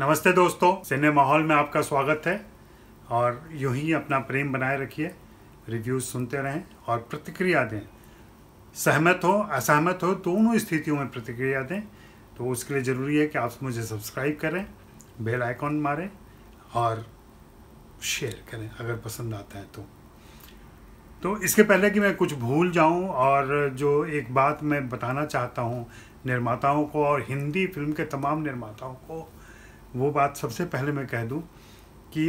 नमस्ते दोस्तों cinema hall में आपका स्वागत है और यूं ही अपना प्रेम बनाए रखिए रिव्यूज सुनते रहें और प्रतिक्रिया दें सहमत हो असहमत हो दोनों स्थितियों में प्रतिक्रिया दें तो उसके लिए ज़रूरी है कि आप मुझे सब्सक्राइब करें बेल आइकॉन मारें और शेयर करें अगर पसंद आता है तो तो इसके पहले कि मैं कुछ भूल जाऊं और जो एक बात मैं बताना चाहता हूं निर्माताओं को और हिंदी फिल्म के तमाम निर्माताओं को वो बात सबसे पहले मैं कह दूं कि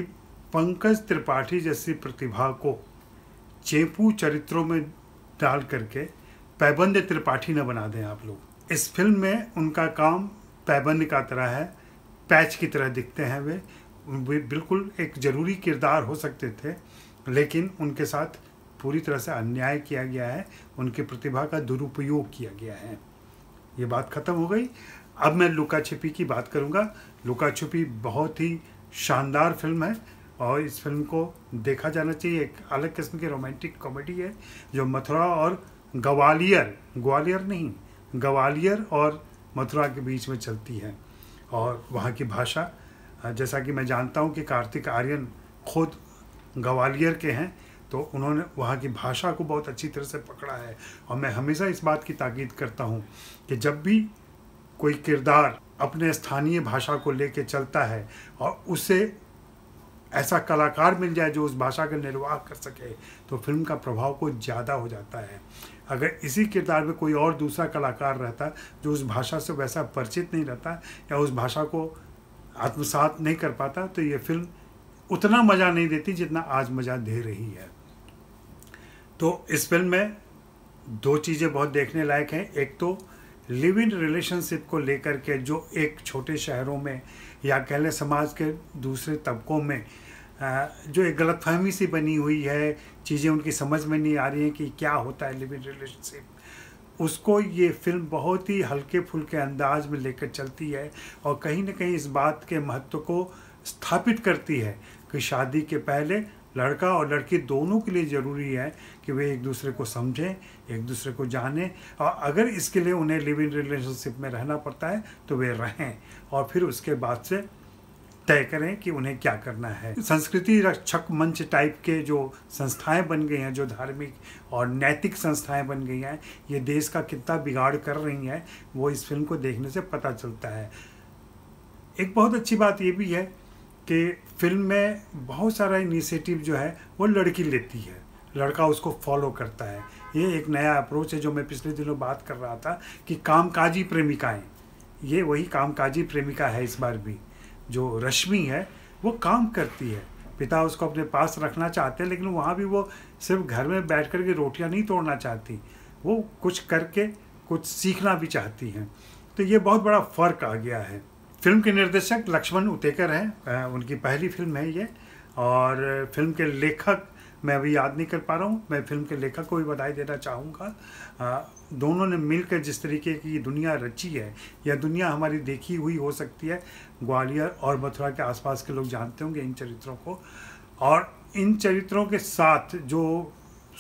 पंकज त्रिपाठी जैसी प्रतिभा को चेपू चरित्रों में डाल करके पैबंद त्रिपाठी न बना दें आप लोग इस फिल्म में उनका काम पैबंद का तरह है पैच की तरह दिखते हैं वे वे बिल्कुल एक ज़रूरी किरदार हो सकते थे लेकिन उनके साथ पूरी तरह से अन्याय किया गया है उनकी प्रतिभा का दुरुपयोग किया गया है ये बात ख़त्म हो गई अब मैं लुका छिपी की बात करूँगा लुका छुपी बहुत ही शानदार फिल्म है और इस फिल्म को देखा जाना चाहिए एक अलग किस्म की रोमांटिक कॉमेडी है जो मथुरा और ग्वालियर ग्वालियर नहीं ग्वालियर और मथुरा के बीच में चलती है और वहाँ की भाषा जैसा कि मैं जानता हूँ कि कार्तिक आर्यन खुद ग्वालियर के हैं तो उन्होंने वहाँ की भाषा को बहुत अच्छी तरह से पकड़ा है और मैं हमेशा इस बात की ताकीद करता हूँ कि जब भी कोई किरदार अपने स्थानीय भाषा को लेके चलता है और उसे ऐसा कलाकार मिल जाए जो उस भाषा का निर्वाह कर सके तो फिल्म का प्रभाव कुछ ज़्यादा हो जाता है अगर इसी किरदार में कोई और दूसरा कलाकार रहता जो उस भाषा से वैसा परिचित नहीं रहता या उस भाषा को आत्मसात नहीं कर पाता तो ये फिल्म उतना मज़ा नहीं देती जितना आज मज़ा दे रही है तो इस फिल्म में दो चीज़ें बहुत देखने लायक हैं एक तो लिव इन रिलेशनशिप को लेकर के जो एक छोटे शहरों में या कह लें समाज के दूसरे तबकों में जो एक गलतफहमी सी बनी हुई है चीज़ें उनकी समझ में नहीं आ रही हैं कि क्या होता है लिव इन रिलेशनशिप उसको ये फिल्म बहुत ही हल्के फुलके अंदाज में लेकर चलती है और कहीं ना कहीं इस बात के महत्व को स्थापित करती है कि शादी के पहले लड़का और लड़की दोनों के लिए ज़रूरी है कि वे एक दूसरे को समझें एक दूसरे को जानें और अगर इसके लिए उन्हें लिव इन रिलेशनशिप में रहना पड़ता है तो वे रहें और फिर उसके बाद से तय करें कि उन्हें क्या करना है संस्कृति रक्षक मंच टाइप के जो संस्थाएं बन गई हैं जो धार्मिक और नैतिक संस्थाएं बन गई हैं ये देश का कितना बिगाड़ कर रही हैं वो इस फिल्म को देखने से पता चलता है एक बहुत अच्छी बात ये भी है कि फिल्म में बहुत सारा इनिशिएटिव जो है वो लड़की लेती है लड़का उसको फॉलो करता है ये एक नया अप्रोच है जो मैं पिछले दिनों बात कर रहा था कि कामकाजी प्रेमिकाएं ये वही कामकाजी प्रेमिका है इस बार भी जो रश्मि है वो काम करती है पिता उसको अपने पास रखना चाहते हैं लेकिन वहाँ भी वो सिर्फ घर में बैठ कर के रोटियाँ नहीं तोड़ना चाहती वो कुछ करके कुछ सीखना भी चाहती हैं तो ये बहुत बड़ा फ़र्क आ गया है फिल्म के निर्देशक लक्ष्मण उतेकर हैं उनकी पहली फिल्म है ये और फिल्म के लेखक मैं अभी याद नहीं कर पा रहा हूँ मैं फिल्म के लेखक को भी बधाई देना चाहूँगा दोनों ने मिलकर जिस तरीके की दुनिया रची है या दुनिया हमारी देखी हुई हो सकती है ग्वालियर और मथुरा के आसपास के लोग जानते होंगे इन चरित्रों को और इन चरित्रों के साथ जो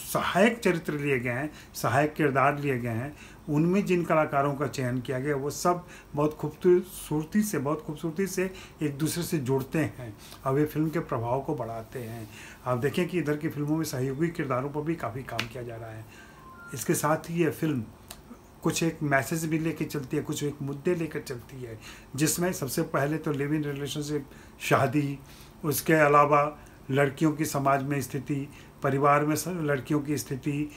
सहायक चरित्र लिए गए हैं सहायक किरदार लिए गए हैं उनमें जिन कलाकारों का चयन किया गया वो सब बहुत खूबसूरती से बहुत खूबसूरती से एक दूसरे से जुड़ते हैं और वे फिल्म के प्रभाव को बढ़ाते हैं आप देखें कि इधर की फिल्मों में सहयोगी किरदारों पर भी काफ़ी काम किया जा रहा है इसके साथ ही ये फिल्म कुछ एक मैसेज भी लेके चलती है कुछ एक मुद्दे लेकर चलती है जिसमें सबसे पहले तो लिव इन रिलेशनशिप शादी उसके अलावा लड़कियों की समाज में स्थिति परिवार में लड़कियों की स्थिति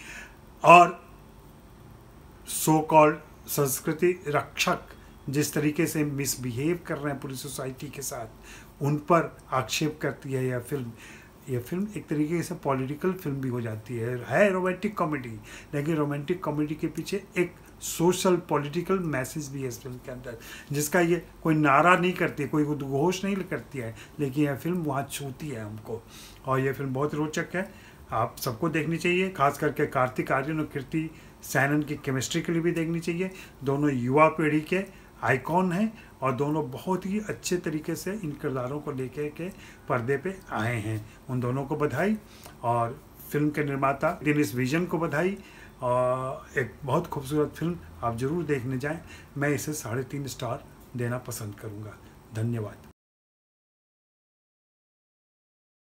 और सो कॉल्ड संस्कृति रक्षक जिस तरीके से मिसबिहेव कर रहे हैं पूरी सोसाइटी के साथ उन पर आक्षेप करती है यह फिल्म यह फिल्म एक तरीके से पॉलिटिकल फिल्म भी हो जाती है है रोमांटिक कॉमेडी लेकिन रोमांटिक कॉमेडी के पीछे एक सोशल पॉलिटिकल मैसेज भी है इस फिल्म के अंदर जिसका ये कोई नारा नहीं करती कोई उद्घोष नहीं करती है लेकिन यह फिल्म वहाँ छूती है हमको और यह फिल्म बहुत रोचक है आप सबको देखनी चाहिए खास करके कार्तिक आर्यन और कीर्ति सैनन की केमिस्ट्री के लिए भी देखनी चाहिए दोनों युवा पीढ़ी के आइकॉन हैं और दोनों बहुत ही अच्छे तरीके से इन किरदारों को लेकर के पर्दे पे आए हैं उन दोनों को बधाई और फिल्म के निर्माता दिनेश विजन को बधाई और एक बहुत खूबसूरत फिल्म आप ज़रूर देखने जाएं मैं इसे साढ़े तीन स्टार देना पसंद करूँगा धन्यवाद